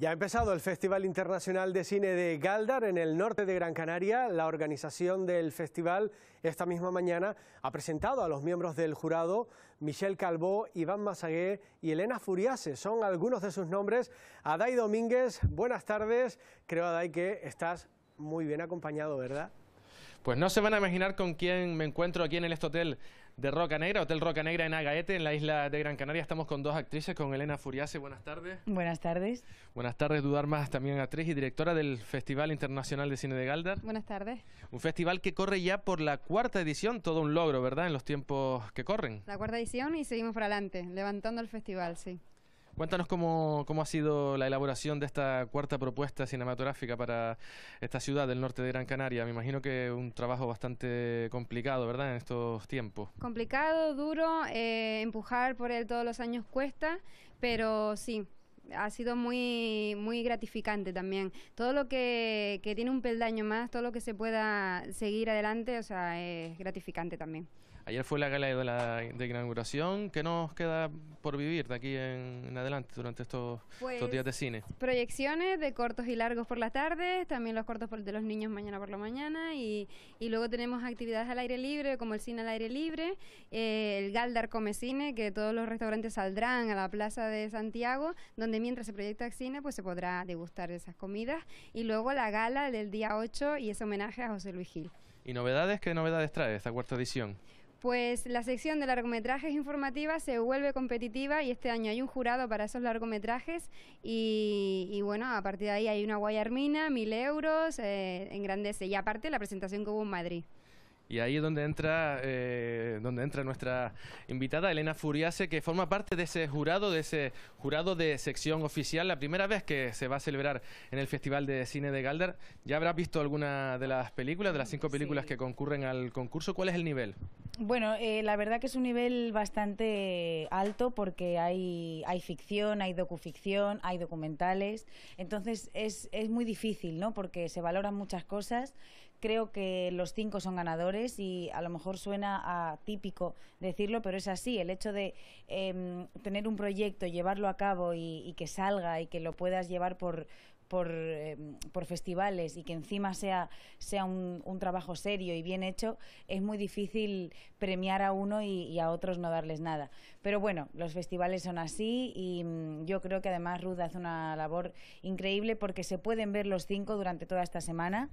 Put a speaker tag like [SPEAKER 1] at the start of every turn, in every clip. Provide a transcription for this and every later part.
[SPEAKER 1] Ya ha empezado el Festival Internacional de Cine de Galdar en el norte de Gran Canaria. La organización del festival esta misma mañana ha presentado a los miembros del jurado Michel Calvó, Iván Masagué y Elena Furiase. Son algunos de sus nombres. Adai Domínguez, buenas tardes. Creo, Adai, que estás muy bien acompañado, ¿verdad? Pues no se van a imaginar con quién me encuentro aquí en este hotel de Roca Negra, Hotel Roca Negra en Agaete, en la isla de Gran Canaria. Estamos con dos actrices, con Elena Furiase. Buenas tardes.
[SPEAKER 2] Buenas tardes.
[SPEAKER 1] Buenas tardes, Dudar Más, también actriz y directora del Festival Internacional de Cine de Galdar.
[SPEAKER 2] Buenas tardes.
[SPEAKER 1] Un festival que corre ya por la cuarta edición, todo un logro, ¿verdad?, en los tiempos que corren.
[SPEAKER 3] La cuarta edición y seguimos para adelante, levantando el festival, sí.
[SPEAKER 1] Cuéntanos cómo, cómo ha sido la elaboración de esta cuarta propuesta cinematográfica para esta ciudad del norte de Gran Canaria. Me imagino que un trabajo bastante complicado, ¿verdad?, en estos tiempos.
[SPEAKER 3] Complicado, duro, eh, empujar por él todos los años cuesta, pero sí, ha sido muy, muy gratificante también. Todo lo que, que tiene un peldaño más, todo lo que se pueda seguir adelante, o sea, es gratificante también.
[SPEAKER 1] Ayer fue la gala de, la, de inauguración. ¿Qué nos queda por vivir de aquí en, adelante durante estos, estos, días de pues, cine?
[SPEAKER 3] Proyecciones de cortos y largos por las tardes, también los cortos de los niños mañana por la mañana y, y, luego tenemos actividades al aire libre como el cine al aire libre, eh, el Galdar Come Cine, que todos los restaurantes saldrán a la plaza de Santiago, donde mientras se proyecta cine, pues se podrá degustar esas comidas. Y luego la gala del día 8 y ese homenaje a José Luis Gil.
[SPEAKER 1] ¿Y novedades? ¿Qué novedades trae esta cuarta edición?
[SPEAKER 3] Pues la sección de largometrajes informativas se vuelve competitiva y este año hay un jurado para esos largometrajes y, bueno, a partir de ahí hay una guayarmina, mil euros, eh, engrandece. Y aparte la presentación que hubo en Madrid.
[SPEAKER 1] Y ahí es donde entra, eh, donde entra nuestra invitada Elena Furiase, que forma parte de ese jurado, de ese jurado de sección oficial, la primera vez que se va a celebrar en el Festival de Cine de Galder. Ya habrás visto alguna de las películas, de las cinco películas que concurren al concurso. ¿Cuál es el nivel?
[SPEAKER 2] Bueno, eh, la verdad que es un nivel bastante alto porque hay, hay ficción, hay docuficción, hay documentales. Entonces es, es muy difícil, ¿no? Porque se valoran muchas cosas Creo que los cinco son ganadores y a lo mejor suena atípico decirlo, pero es así. El hecho de em, tener un proyecto, llevarlo a cabo y, que salga y que lo puedas llevar por, por, em, festivales y que encima sea, sea un, trabajo serio y bien hecho, es muy difícil premiar a uno y, y, a otros no darles nada. Pero bueno, los festivales son así y mm, yo creo que además Ruth hace una labor increíble porque se pueden ver los cinco durante toda esta semana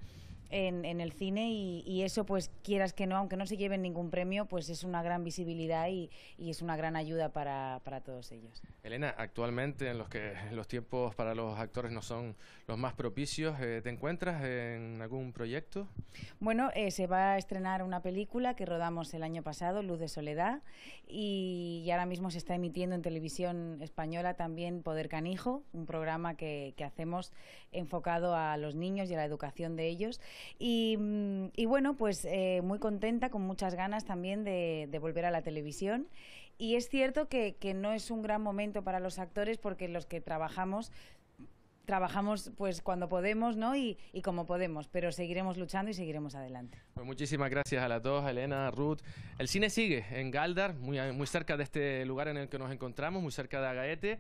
[SPEAKER 2] en, en el cine y, eso, pues quieras que no, aunque no se lleven ningún premio, pues es una gran visibilidad y, es una gran ayuda para, para, todos ellos.
[SPEAKER 1] Elena, actualmente en los que los tiempos para los actores no son los más propicios, eh, ¿te encuentras en algún proyecto?
[SPEAKER 2] Bueno, eh, se va a estrenar una película que rodamos el año pasado, Luz de Soledad, y, ahora mismo se está emitiendo en televisión española también Poder Canijo, un programa que, que hacemos enfocado a los niños y a la educación de ellos. Mm, y, bueno, pues eh, muy contenta, con muchas ganas también de, volver a la televisión. Y es cierto que, no es un gran momento para los actores porque los que trabajamos trabajamos pues cuando podemos ¿no? Y, como podemos, pero seguiremos luchando y seguiremos adelante.
[SPEAKER 1] Pues muchísimas gracias a las dos, Elena, Ruth. El cine sigue en Galdar, muy, muy cerca de este lugar en el que nos encontramos, muy cerca de Agaete.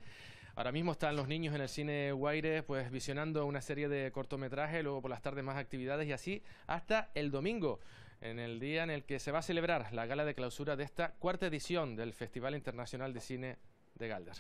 [SPEAKER 1] Ahora mismo están los niños en el cine Guaire, pues visionando una serie de cortometrajes, luego por las tardes más actividades y así hasta el domingo, en el día en el que se va a celebrar la gala de clausura de esta cuarta edición del Festival Internacional de Cine de Galder.